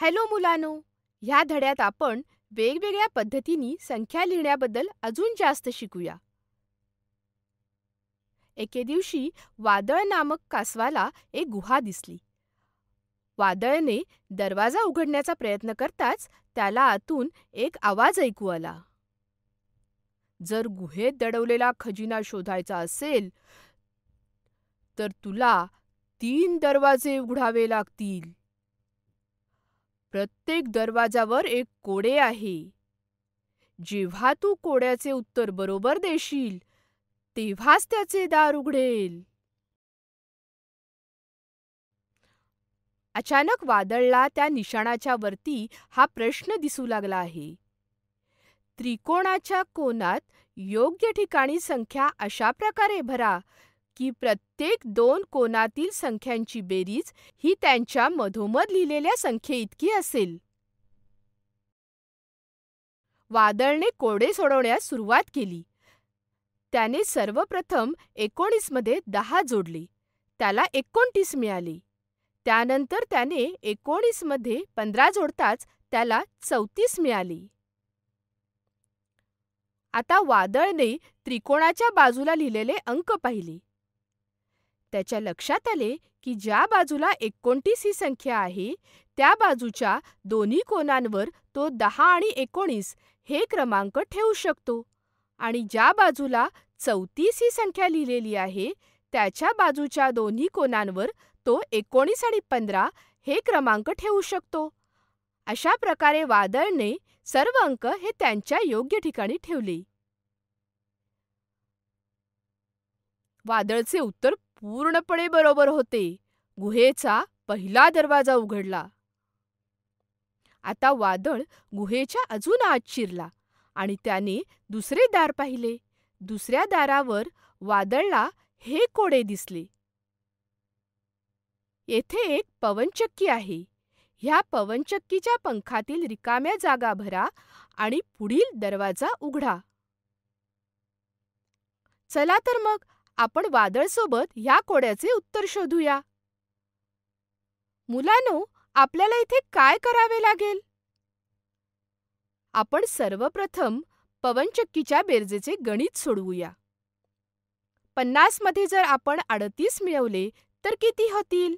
Hello मुलानो ह्या धड्यात आपण वेगवेगळ्या पद्धतीने संख्या लिहिण्याबद्दल अजून जास्त शिकूया एके दिवशी वादळ नामक कासवाला एक गुहा दिसली वादळने दरवाजा उघडण्याचा प्रयत्न करताच त्याला आतून एक आवाज ऐकू आला जर गुहेत दडवलेला खजिना शोधायचा असेल तर तुला तीन दरवाजे उघडावे लागतील प्रत्येक दरवाजावर एक कोडे आहे. जेव्हा तू कोड्याचे उत्तर बरोबर देशील तेव्हाच त्याचे दार उघडेल. अचानक वादळला त्या निशाणाच्या वरती हा प्रश्न दिसू लागला आहे. त्रिकोणाच्या कोनात योग्य ठिकाणी संख्या अशा प्रकारे भरा की प्रत्येक दोन कोनातील संख्यांची बेरीज ही त्यांच्या मधोमध लिहिलेल्या संख्येइतकी असेल वादळने कोडे सोडवण्यास सुरुवात केली त्याने सर्वप्रथम एकोणीसमध्ये दहा जोडले त्याला एकोणतीस मिळाले त्यानंतर त्याने एकोणीसमध्ये पंधरा जोडताच त्याला चौतीस मिळाली आता वादळने त्रिकोणाच्या बाजूला लिहिलेले अंक पाहिले त्याच्या लक्षात आले की ज्या बाजूला एकोणतीस ही संख्या आहे त्या बाजूच्या दोन्ही कोनांवर तो दहा आणि एकोणीस हे क्रमांक ठेवू शकतो आणि ज्या बाजूला चौतीस ही संख्या लिहिलेली आहे त्याच्या बाजूच्या दोन्ही कोनांवर तो एकोणीस आणि पंधरा हे क्रमांक ठेवू शकतो अशा प्रकारे वादळने सर्व अंक हे त्यांच्या योग्य ठिकाणी ठेवले वादळचे उत्तर पूर्णपणे बरोबर होते. गुहेचा पहिला दरवाजा उघडला. आता वादळ गुहेच्या अजून आत शिरला आणि त्याने दुसरे दार पाहिले. दुसऱ्या दारावर वादळला हे कोडे दिसले. येथे एक पवनचक्की आहे. ह्या पवनचक्कीच्या पंखातील रिकाम्या जागा भरा आणि पुढील दरवाजा उघडा. चला तर मग आपण सोबत ह्या कोड्याचे उत्तर शोधूया मुलानो आपल्याला इथे काय करावे लागेल आपण सर्वप्रथम पवनचक्कीच्या बेरजेचे गणित सोडवूया पन्नास मध्ये जर आपण अडतीस मिळवले तर किती होतील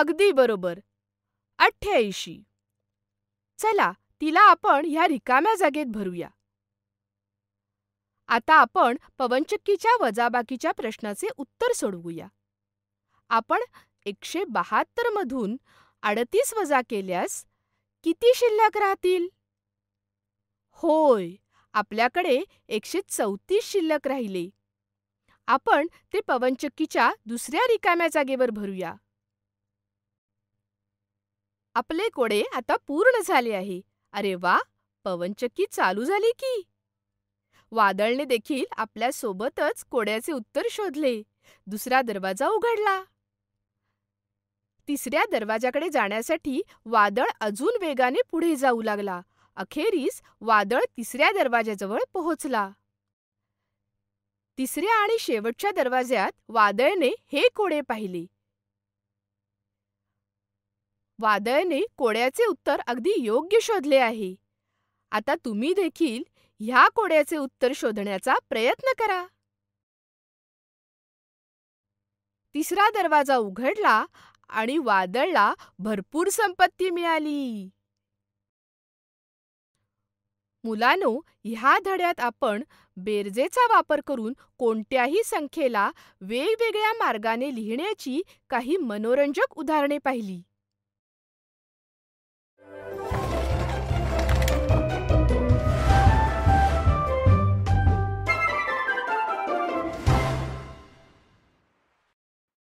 अगदी बरोबर अठ्ठ्याऐंशी चला तिला आपण ह्या रिकाम्या जागेत भरूया आता आपण पवनचक्कीच्या वजाबाकीच्या प्रश्नाचे उत्तर सोडवूया आपण एकशे मधून अडतीस वजा केल्यास किती शिल्लक राहतील होय आपल्याकडे एकशे चौतीस शिल्लक राहिले आपण ते पवनचक्कीच्या दुसऱ्या रिकाम्या जागेवर भरूया आपले कोडे आता पूर्ण झाले आहे अरे वा पवनचक्की चालू झाली की वादळने देखील आपल्या सोबतच कोड्याचे उत्तर शोधले दुसरा दरवाजा उघडला तिसऱ्या दरवाजाकडे जाण्यासाठी वादळ अजून वेगाने पुढे जाऊ लागला अखेरीस वादळ तिसऱ्या दरवाजाजवळ पोहोचला तिसऱ्या आणि शेवटच्या दरवाज्यात वादळने हे कोडे पाहिले वादळने कोड्याचे उत्तर अगदी योग्य शोधले आहे आता तुम्ही देखील ह्या कोड्याचे उत्तर शोधण्याचा प्रयत्न करा तिसरा दरवाजा उघडला आणि वादळला भरपूर संपत्ती मिळाली मुलानो ह्या धड्यात आपण बेरजेचा वापर करून कोणत्याही संख्येला वेगवेगळ्या मार्गाने लिहिण्याची काही मनोरंजक उदाहरणे पाहिली